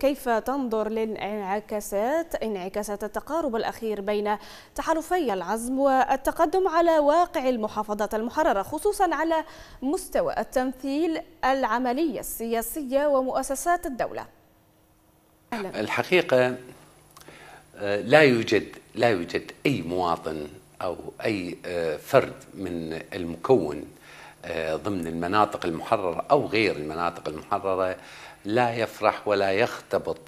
كيف تنظر للانعكاسات انعكاسات التقارب الأخير بين تحالفي العزم والتقدم على واقع المحافظات المحررة خصوصا على مستوى التمثيل العملي السياسية ومؤسسات الدولة الحقيقة آه، لا يوجد لا يوجد أي مواطن أو أي آه، فرد من المكون آه، ضمن المناطق المحررة أو غير المناطق المحررة لا يفرح ولا يختبط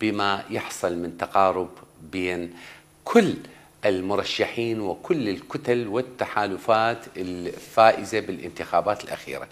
بما يحصل من تقارب بين كل المرشحين وكل الكتل والتحالفات الفائزة بالانتخابات الأخيرة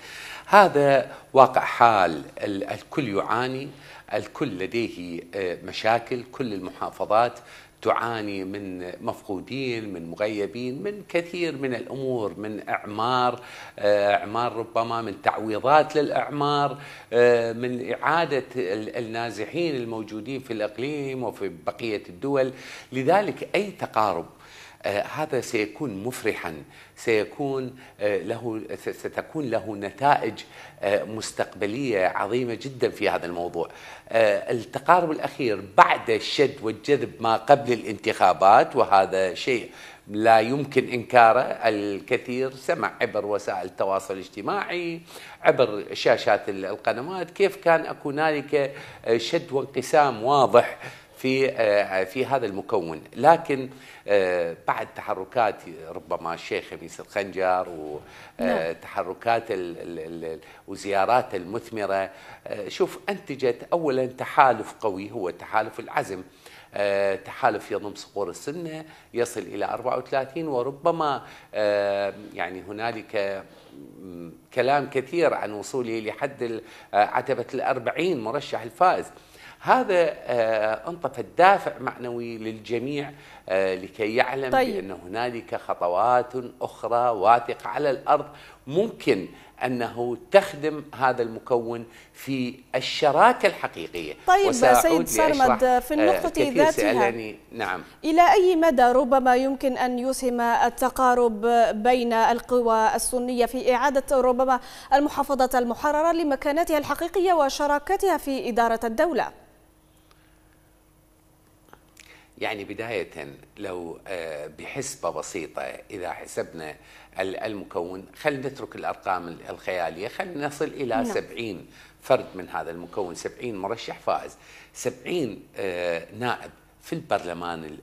هذا واقع حال الكل يعاني الكل لديه آه، مشاكل كل المحافظات تعاني من مفقودين من مغيبين من كثير من الامور من اعمار آه، اعمار ربما من تعويضات للاعمار آه، من اعاده النازحين الموجودين في الاقليم وفي بقيه الدول لذلك اي تقارب آه، هذا سيكون مفرحا سيكون آه، له ستكون له نتائج آه، مستقبليه عظيمه جدا في هذا الموضوع. التقارب الاخير بعد الشد والجذب ما قبل الانتخابات وهذا شيء لا يمكن انكاره الكثير سمع عبر وسائل التواصل الاجتماعي عبر شاشات القنوات كيف كان اكو هنالك شد وانقسام واضح في آه، في هذا المكون لكن آه، بعد تحركات ربما الشيخ خميس الخنجر وتحركات آه، نعم. وزيارات المثمرة شوف أنتجت أولا تحالف قوي هو تحالف العزم تحالف يضم صقور السنة يصل إلى 34 وربما يعني هنالك كلام كثير عن وصوله لحد عتبة الأربعين مرشح الفائز هذا آه، انطف الدافع معنوي للجميع آه، لكي يعلم طيب. بأن هنالك خطوات أخرى واثقة على الأرض ممكن أنه تخدم هذا المكون في الشراكة الحقيقية طيب سيد سرمد في النقطة آه، ذاتها سألني. نعم. إلى أي مدى ربما يمكن أن يسهم التقارب بين القوى السنية في إعادة ربما المحافظة المحررة لمكانتها الحقيقية وشراكتها في إدارة الدولة يعني بداية لو آه، بحسبة بسيطة إذا حسبنا المكون خلينا نترك الأرقام الخيالية خلينا نصل إلى نعم. سبعين فرد من هذا المكون سبعين مرشح فائز سبعين آه، نائب في البرلمان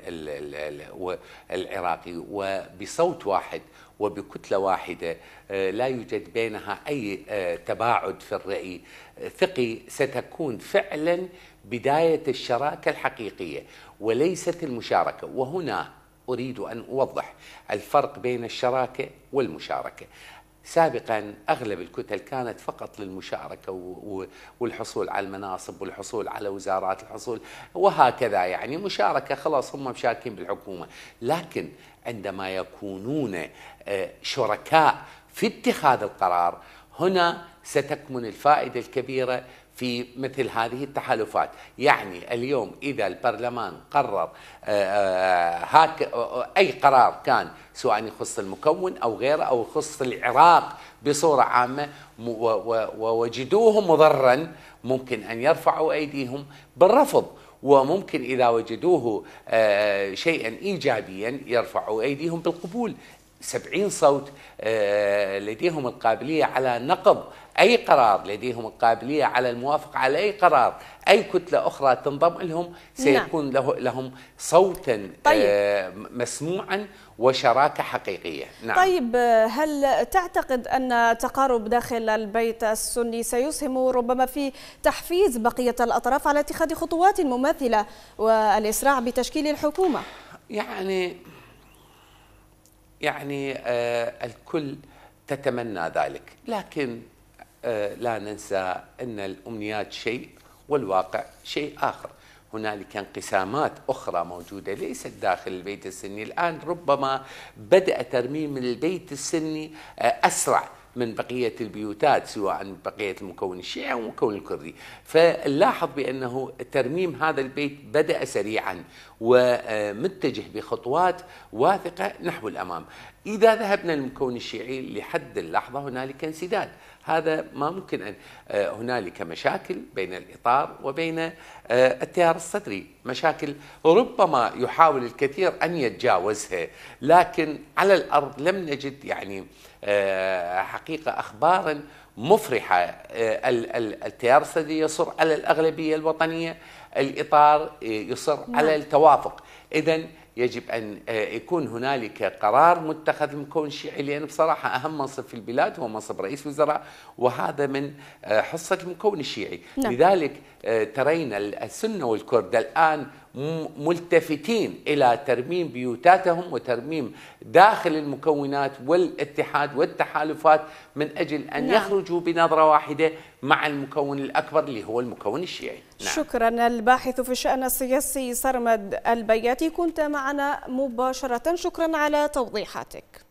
العراقي وبصوت واحد وبكتله واحده آه، لا يوجد بينها اي آه، تباعد في الراي ثقي ستكون فعلا بدايه الشراكه الحقيقيه وليست المشاركه وهنا اريد ان اوضح الفرق بين الشراكه والمشاركه سابقا اغلب الكتل كانت فقط للمشاركه والحصول على المناصب والحصول على وزارات الحصول وهكذا يعني مشاركه خلاص هم مشاركين بالحكومه، لكن عندما يكونون آه، شركاء في اتخاذ القرار هنا ستكمن الفائده الكبيره في مثل هذه التحالفات يعني اليوم إذا البرلمان قرر آه، آه، هاك أي قرار كان سواء يخص المكون أو غيره أو يخص العراق بصورة عامة ووجدوه مضرا ممكن أن يرفعوا أيديهم بالرفض وممكن إذا وجدوه آه، شيئا إيجابيا يرفعوا أيديهم بالقبول 70 صوت آه، لديهم القابلية على نقض أي قرار لديهم القابلية على الموافقة على أي قرار أي كتلة أخرى تنضم لهم سيكون نعم. لهم صوتا آه، طيب. مسموعا وشراكة حقيقية نعم. طيب آه، هل تعتقد أن تقارب داخل البيت السني سيسهم ربما في تحفيز بقية الأطراف على اتخاذ خطوات مماثلة والإسراع بتشكيل الحكومة؟ يعني يعني آه, الكل تتمنى ذلك لكن آه, لا ننسى أن الأمنيات شيء والواقع شيء آخر هنالك انقسامات أخرى موجودة ليست داخل البيت السني الآن ربما بدأ ترميم البيت السني آه, أسرع من بقية البيوتات سواء عن بقية المكون الشيعي أو المكون الكردي فنلاحظ بأنه ترميم هذا البيت بدأ سريعا ومتجه بخطوات واثقة نحو الأمام إذا ذهبنا للمكون الشيعي لحد اللحظة هنالك انسداد هذا ما ممكن أن آه، هنالك مشاكل بين الإطار وبين آه، التيار الصدري مشاكل ربما يحاول الكثير أن يتجاوزها لكن على الأرض لم نجد يعني آه، حقيقة أخبارا مفرحة التيار الصدري يصر على الأغلبية الوطنية الإطار يصر على نعم. التوافق إذا يجب أن آه، يكون هنالك قرار متخذ من كون شيعي لأن بصراحة أهم منصب في البلاد هو منصب رئيس وزراء وهذا من آه، حصة المكون الشيعي نعم. لذلك آه، ترين السنة والكرد الآن ملتفتين إلى ترميم بيوتاتهم وترميم داخل المكونات والاتحاد والتحالفات من أجل أن نعم. يخرجوا بنظرة واحدة مع المكون الأكبر اللي هو المكون الشيعي نعم. شكرا الباحث في الشأن السياسي سرمد البياتي كنت معنا مباشرة شكرا على توضيحاتك